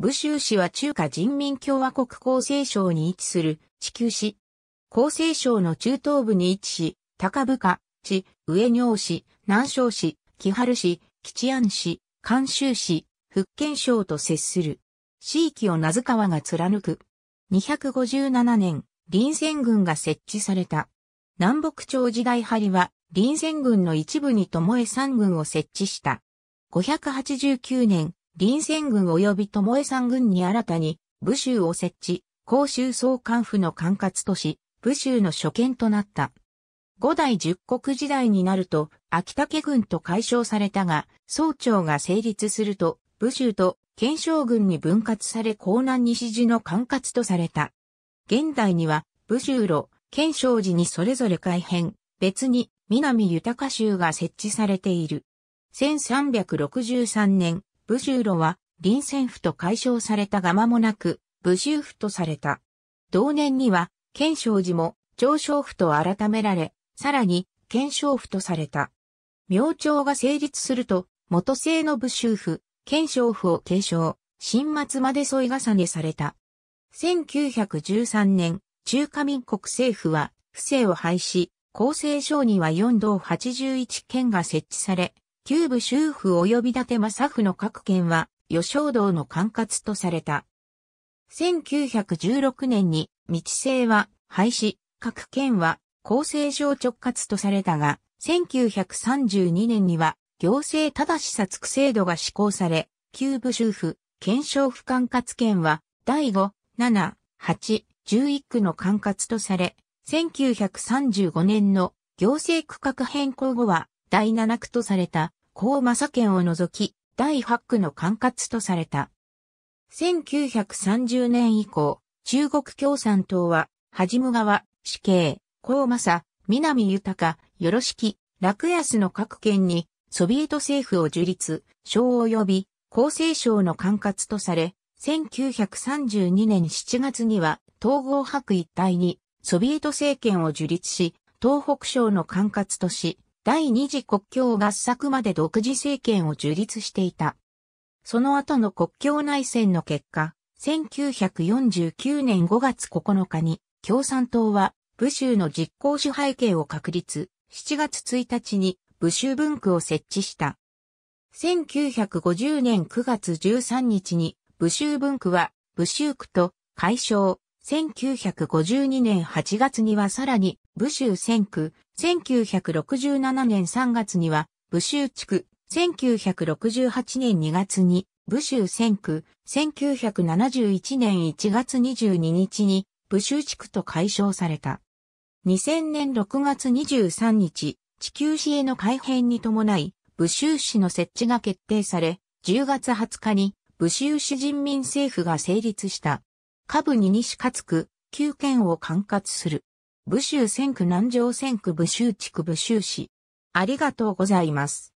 武州市は中華人民共和国厚生省に位置する地球市。厚生省の中東部に位置し、高部下、地、上尿市、南昌市、木原市、吉安市、関州市、福建省と接する。地域を名津川が貫く。257年、臨戦軍が設置された。南北朝時代張は、臨戦軍の一部に巴山軍を設置した。589年、臨戦軍及び巴山軍に新たに武州を設置、甲州総監府の管轄とし、武州の所見となった。五代十国時代になると、秋竹軍と解消されたが、総長が成立すると、武州と県省軍に分割され江南西寺の管轄とされた。現代には、武州路、県省寺にそれぞれ改変、別に南豊州が設置されている。1363年、武州路は、臨戦府と解消されたが間もなく、武州府とされた。同年には、県昌寺も、長昇府と改められ、さらに、県昌府とされた。明朝が成立すると、元製の武州府、県昌府を継承、新末まで添い重ねされた。1913年、中華民国政府は、不正を廃止、厚生省には4道81県が設置され、旧部州府及び伊達政府の各県は、与正道の管轄とされた。1916年に、道制は廃止、各県は厚生省直轄とされたが、1932年には、行政正しさつく制度が施行され、旧部州府、県省府管轄県は、第5、7、8、11区の管轄とされ、1935年の行政区画変更後は、第7区とされた高正県を除き、第8区の管轄とされた。1930年以降、中国共産党は、はじむ川、死刑、高正、南豊、よろしき、楽安の各県に、ソビエト政府を樹立、省及び、厚生省の管轄とされ、1932年7月には、統合白一帯に、ソビエト政権を樹立し、東北省の管轄とし、第二次国境合作まで独自政権を樹立していた。その後の国境内戦の結果、1949年5月9日に共産党は武州の実行支配権を確立、7月1日に武州文区を設置した。1950年9月13日に武州文区は武州区と解消、1952年8月にはさらに武州選区、1967年3月には武州地区、1968年2月に武州選区、1971年1月22日に武州地区と解消された。2000年6月23日、地球市への改変に伴い、武州市の設置が決定され、10月20日に武州市人民政府が成立した。下部に西勝区、旧県を管轄する。武州選区南城選区武州地区武州市。ありがとうございます。